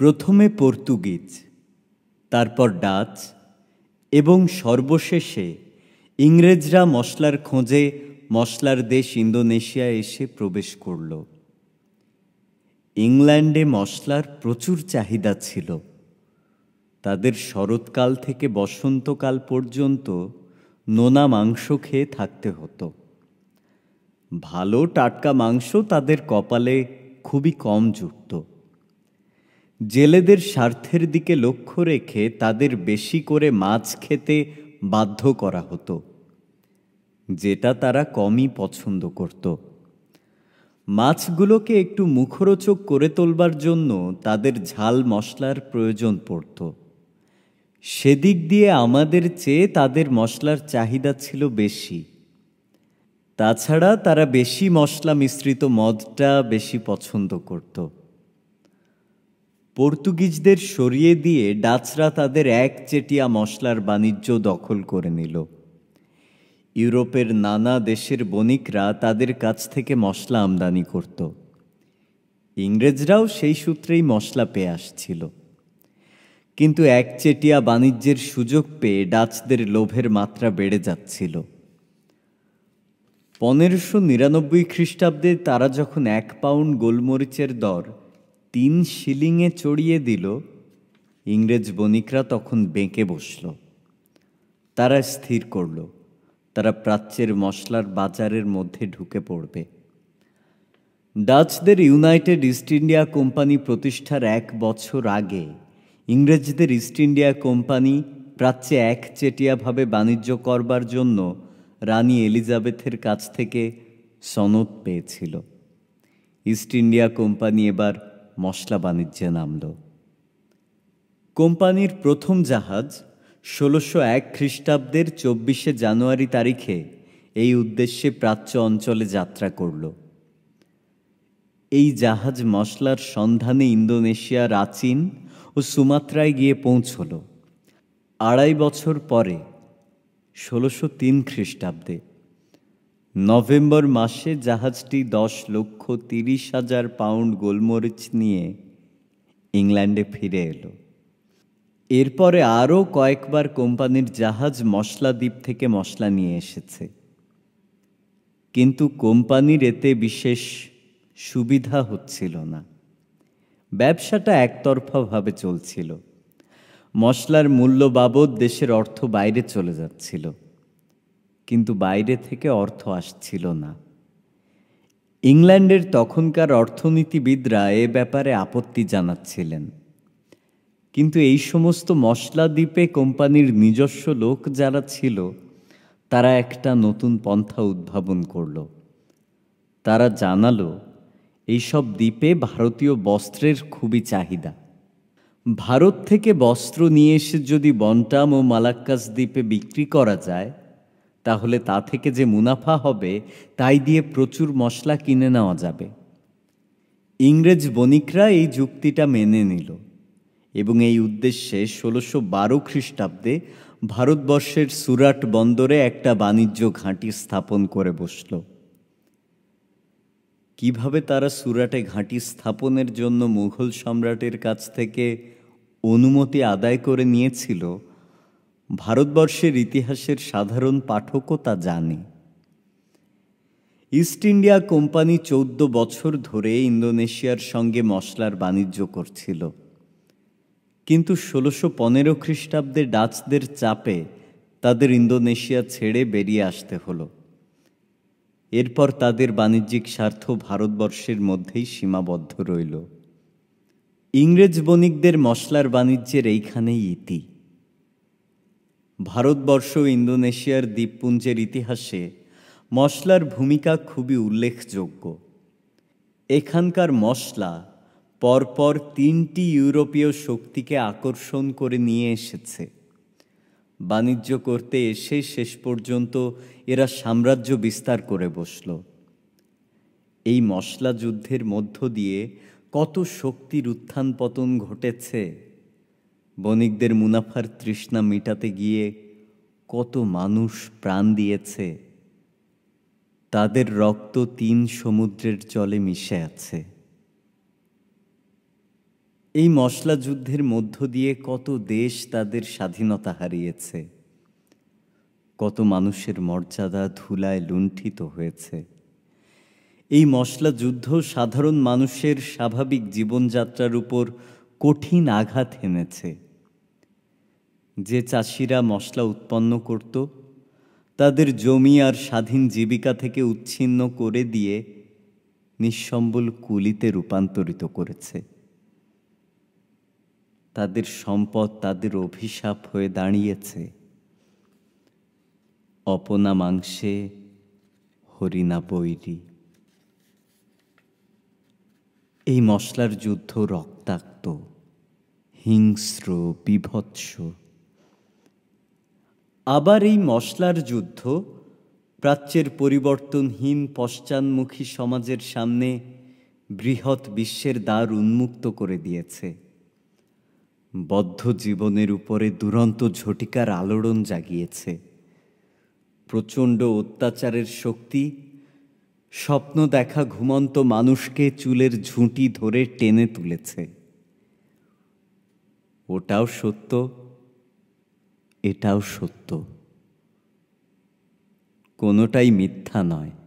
প্রথমে পর্তুগিজ তারপর ডাচ এবং সর্বশেষে ইংরেজরা মশলার খোঁজে মশলার দেশ ইন্দোনেশিয়া এসে প্রবেশ করল ইংল্যান্ডে মশলার প্রচুর চাহিদা ছিল তাদের শরৎকাল থেকে বসন্তকাল পর্যন্ত নোনা মাংস খেয়ে থাকতে হতো ভালো টাটকা মাংস তাদের কপালে খুবই কম জুটত জেলেদের স্বার্থের দিকে লক্ষ্য রেখে তাদের বেশি করে মাছ খেতে বাধ্য করা হতো যেটা তারা কমই পছন্দ করত মাছগুলোকে একটু মুখরোচক করে তোলবার জন্য তাদের ঝাল মশলার প্রয়োজন পড়ত সেদিক দিয়ে আমাদের চেয়ে তাদের মশলার চাহিদা ছিল বেশি তাছাড়া তারা বেশি মশলা মিশ্রিত মদটা বেশি পছন্দ করতো পর্তুগিজদের সরিয়ে দিয়ে ডাচরা তাদের একচেটিয়া মশলার বাণিজ্য দখল করে নিল ইউরোপের নানা দেশের বণিকরা তাদের কাছ থেকে মশলা আমদানি করত ইংরেজরাও সেই সূত্রেই মশলা পেয়ে আসছিল কিন্তু একচেটিয়া বাণিজ্যের সুযোগ পেয়ে ডাচদের লোভের মাত্রা বেড়ে যাচ্ছিল পনেরোশো নিরানব্বই খ্রিস্টাব্দে তারা যখন এক পাউন্ড গোলমরিচের দর তিন শিলিংয়ে চড়িয়ে দিল ইংরেজ বণিকরা তখন বেঁকে বসল তারা স্থির করল তারা প্রাচ্যের মশলার বাজারের মধ্যে ঢুকে পড়বে ডাচদের ইউনাইটেড ইস্ট ইন্ডিয়া কোম্পানি প্রতিষ্ঠার এক বছর আগে ইংরেজদের ইস্ট ইন্ডিয়া কোম্পানি প্রাচ্যে একচেটিয়াভাবে বাণিজ্য করবার জন্য রানী এলিজাবেথের কাছ থেকে সনদ পেয়েছিল ইস্ট ইন্ডিয়া কোম্পানি এবার মশলা বাণিজ্যে নামল কোম্পানির প্রথম জাহাজ ষোলোশো এক খ্রিস্টাব্দের চব্বিশে জানুয়ারি তারিখে এই উদ্দেশ্যে প্রাচ্য অঞ্চলে যাত্রা করল এই জাহাজ মশলার সন্ধানে ইন্দোনেশিয়া রাচিন ও সুমাত্রায় গিয়ে পৌঁছল আড়াই বছর পরে ষোলোশো তিন খ্রিস্টাব্দে নভেম্বর মাসে জাহাজটি দশ লক্ষ তিরিশ হাজার পাউন্ড গোলমরিচ নিয়ে ইংল্যান্ডে ফিরে এলো এরপরে আরও কয়েকবার কোম্পানির জাহাজ মশলা দ্বীপ থেকে মশলা নিয়ে এসেছে কিন্তু কোম্পানির এতে বিশেষ সুবিধা হচ্ছিল না ব্যবসাটা একতরফাভাবে চলছিল মশলার মূল্য বাবদ দেশের অর্থ বাইরে চলে যাচ্ছিল কিন্তু বাইরে থেকে অর্থ আসছিল না ইংল্যান্ডের তখনকার অর্থনীতিবিদরা এ ব্যাপারে আপত্তি জানাচ্ছিলেন কিন্তু এই সমস্ত মশলা দ্বীপে কোম্পানির নিজস্ব লোক যারা ছিল তারা একটা নতুন পন্থা উদ্ভাবন করল তারা জানালো এইসব দ্বীপে ভারতীয় বস্ত্রের খুবই চাহিদা ভারত থেকে বস্ত্র নিয়ে এসে যদি বন্টাম ও মালাক্কাস দ্বীপে বিক্রি করা যায় তাহলে তা থেকে যে মুনাফা হবে তাই দিয়ে প্রচুর মশলা কিনে নেওয়া যাবে ইংরেজ বণিকরা এই যুক্তিটা মেনে নিল এবং এই উদ্দেশ্যে ষোলোশো বারো খ্রিস্টাব্দে ভারতবর্ষের সুরাট বন্দরে একটা বাণিজ্য ঘাঁটি স্থাপন করে বসল কিভাবে তারা সুরাটে ঘাঁটি স্থাপনের জন্য মুঘল সম্রাটের কাছ থেকে অনুমতি আদায় করে নিয়েছিল ভারতবর্ষের ইতিহাসের সাধারণ পাঠকও তা জানে ইস্ট ইন্ডিয়া কোম্পানি চৌদ্দ বছর ধরে ইন্দোনেশিয়ার সঙ্গে মশলার বাণিজ্য করছিল কিন্তু ষোলোশো পনেরো খ্রিস্টাব্দে ডাচদের চাপে তাদের ইন্দোনেশিয়া ছেড়ে বেরিয়ে আসতে হলো এরপর তাদের বাণিজ্যিক স্বার্থ ভারতবর্ষের মধ্যেই সীমাবদ্ধ রইল ইংরেজ বণিকদের মশলার বাণিজ্যের এইখানেই ইতি ভারতবর্ষ ইন্দোনেশিয়ার দ্বীপপুঞ্জের ইতিহাসে মশলার ভূমিকা খুবই উল্লেখযোগ্য এখানকার মশলা পরপর তিনটি ইউরোপীয় শক্তিকে আকর্ষণ করে নিয়ে এসেছে বাণিজ্য করতে এসে শেষ পর্যন্ত এরা সাম্রাজ্য বিস্তার করে বসল এই মশলা যুদ্ধের মধ্য দিয়ে কত শক্তির উত্থান পতন ঘটেছে বণিকদের মুনাফার তৃষ্ণা মেটাতে গিয়ে কত মানুষ প্রাণ দিয়েছে তাদের রক্ত তিন সমুদ্রের জলে মিশে আছে এই মশলা যুদ্ধের মধ্য দিয়ে কত দেশ তাদের স্বাধীনতা হারিয়েছে কত মানুষের মর্যাদা ধুলায় লুণ্ঠিত হয়েছে এই মশলা যুদ্ধ সাধারণ মানুষের স্বাভাবিক জীবনযাত্রার উপর কঠিন আঘাত এনেছে যে চাষিরা মশলা উৎপন্ন করত তাদের জমি আর স্বাধীন জীবিকা থেকে উচ্ছিন্ন করে দিয়ে নিঃসম্বল কুলিতে রূপান্তরিত করেছে তাদের সম্পদ তাদের অভিশাপ হয়ে দাঁড়িয়েছে অপনা মাংসে হরিণা বৈরী এই মশলার যুদ্ধ রক্তাক্ত হিংস্র বিভৎস আবার এই মশলার যুদ্ধ প্রাচ্যের পরিবর্তনহীন পশ্চান্মুখী সমাজের সামনে বৃহৎ বিশ্বের দ্বার উন্মুক্ত করে দিয়েছে বদ্ধ জীবনের উপরে দুরন্ত ঝটিকার আলোড়ন জাগিয়েছে প্রচণ্ড অত্যাচারের শক্তি স্বপ্ন দেখা ঘুমন্ত মানুষকে চুলের ঝুঁটি ধরে টেনে তুলেছে ওটাও সত্য এটাও সত্য কোনোটাই মিথ্যা নয়